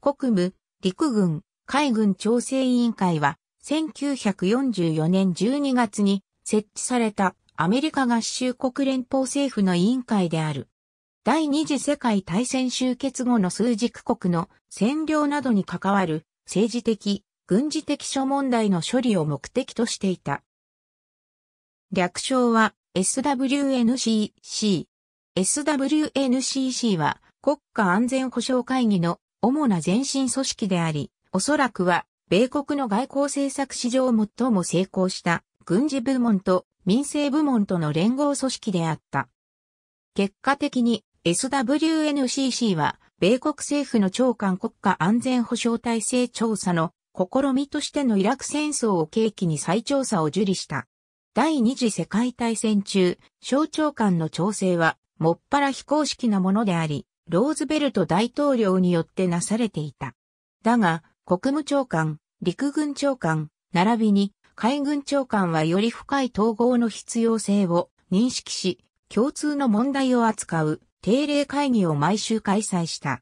国務、陸軍、海軍調整委員会は、1944年12月に設置されたアメリカ合衆国連邦政府の委員会である。第二次世界大戦終結後の数軸国の占領などに関わる政治的、軍事的諸問題の処理を目的としていた。略称は SWNCC。SWNCC は国家安全保障会議の主な前進組織であり、おそらくは、米国の外交政策史上最も成功した軍事部門と民政部門との連合組織であった。結果的に SWNCC は米国政府の長官国家安全保障体制調査の試みとしてのイラク戦争を契機に再調査を受理した。第二次世界大戦中、省庁間の調整はもっぱら非公式なものであり、ローズベルト大統領によってなされていた。だが、国務長官、陸軍長官、並びに海軍長官はより深い統合の必要性を認識し、共通の問題を扱う定例会議を毎週開催した。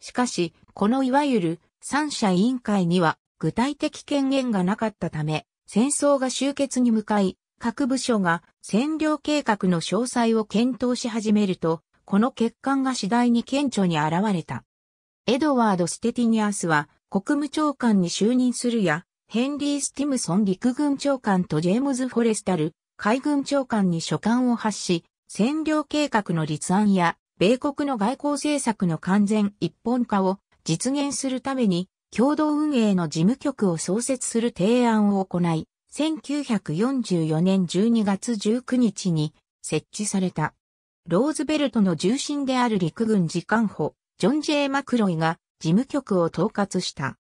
しかし、このいわゆる三者委員会には具体的権限がなかったため、戦争が終結に向かい、各部署が占領計画の詳細を検討し始めると、この欠陥が次第に顕著に現れた。エドワード・ステティニアスは国務長官に就任するや、ヘンリー・スティムソン陸軍長官とジェームズ・フォレスタル海軍長官に書簡を発し、占領計画の立案や、米国の外交政策の完全一本化を実現するために、共同運営の事務局を創設する提案を行い、1944年12月19日に設置された。ローズベルトの重臣である陸軍次官補、ジョン・ジェイマクロイが事務局を統括した。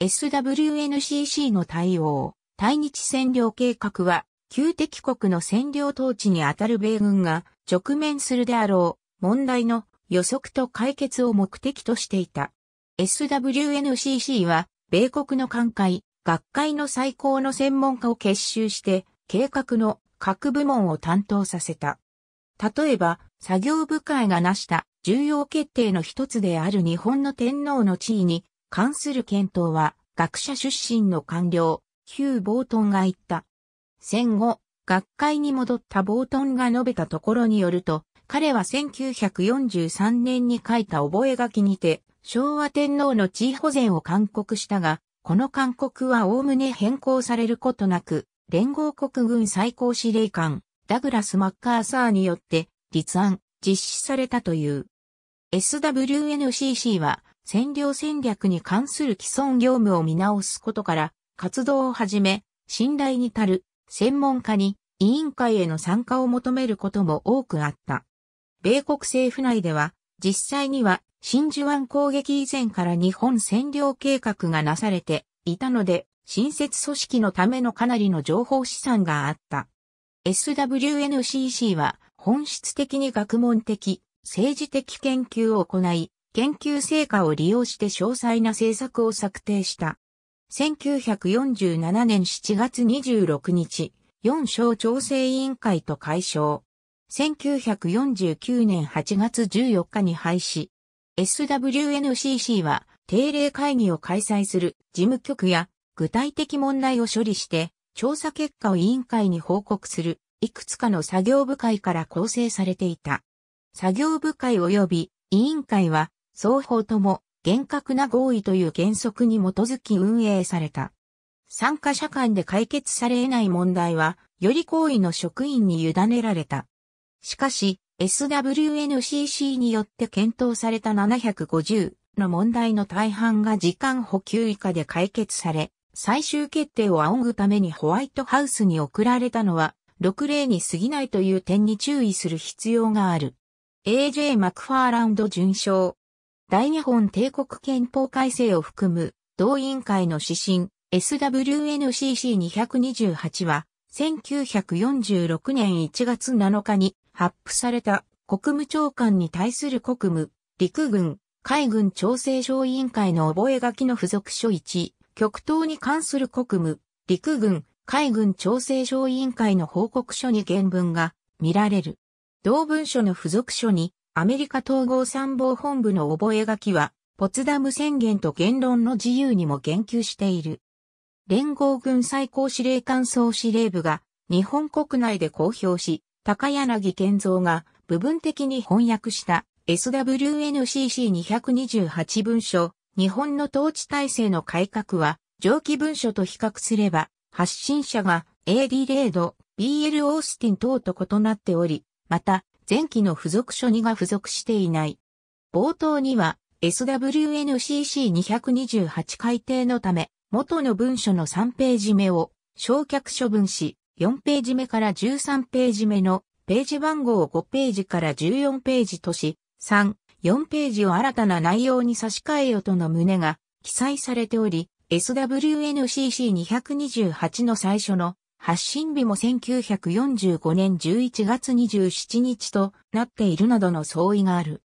SWNCC の対応、対日占領計画は、旧敵国の占領統治にあたる米軍が直面するであろう問題の予測と解決を目的としていた。SWNCC は、米国の艦会、学会の最高の専門家を結集して、計画の各部門を担当させた。例えば、作業部会が成した重要決定の一つである日本の天皇の地位に関する検討は、学者出身の官僚、ヒュー・ボートンが言った。戦後、学会に戻ったボートンが述べたところによると、彼は1943年に書いた覚書にて、昭和天皇の地位保全を勧告したが、この勧告は概ね変更されることなく、連合国軍最高司令官、ダグラス・マッカーサーによって立案、実施されたという。SWNCC は占領戦略に関する既存業務を見直すことから活動を始め、信頼に足る専門家に委員会への参加を求めることも多くあった。米国政府内では実際には真珠湾攻撃以前から日本占領計画がなされていたので新設組織のためのかなりの情報資産があった。SWNCC は本質的に学問的、政治的研究を行い、研究成果を利用して詳細な政策を策定した。1947年7月26日、4省調整委員会と解消。1949年8月14日に廃止。SWNCC は定例会議を開催する事務局や具体的問題を処理して調査結果を委員会に報告する、いくつかの作業部会から構成されていた。作業部会及び委員会は、双方とも厳格な合意という原則に基づき運営された。参加者間で解決され得ない問題は、より行為の職員に委ねられた。しかし、SWNCC によって検討された750の問題の大半が時間補給以下で解決され、最終決定を仰ぐためにホワイトハウスに送られたのは、6例に過ぎないという点に注意する必要がある。A.J. マクファーランド准将。大日本帝国憲法改正を含む、同委員会の指針 SWNCC228 は、1946年1月7日に発布された国務長官に対する国務、陸軍、海軍調整小委員会の覚書の付属書1、極東に関する国務、陸軍、海軍調整小委員会の報告書に原文が見られる。同文書の付属書に、アメリカ統合参謀本部の覚書は、ポツダム宣言と言論の自由にも言及している。連合軍最高司令官総司令部が日本国内で公表し、高柳健三が部分的に翻訳した SWNCC228 文書日本の統治体制の改革は、上記文書と比較すれば、発信者が AD レード、BL オースティン等と異なっており、また、前期の付属書にが付属していない。冒頭には、SWNCC228 改定のため、元の文書の3ページ目を、焼却処分し、4ページ目から13ページ目の、ページ番号を5ページから14ページとし、3、4ページを新たな内容に差し替えよとの旨が記載されており、SWNCC228 の最初の発信日も1945年11月27日となっているなどの相違がある。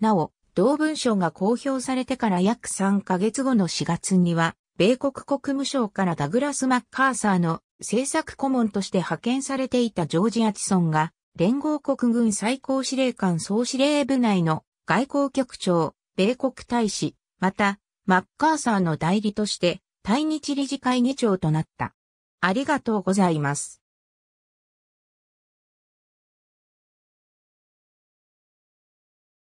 なお、同文書が公表されてから約3ヶ月後の4月には、米国国務省からダグラス・マッカーサーの政策顧問として派遣されていたジョージ・アチソンが、連合国軍最高司令官総司令部内の外交局長、米国大使、また、マッカーサーの代理として、対日理事会議長となった。ありがとうございます。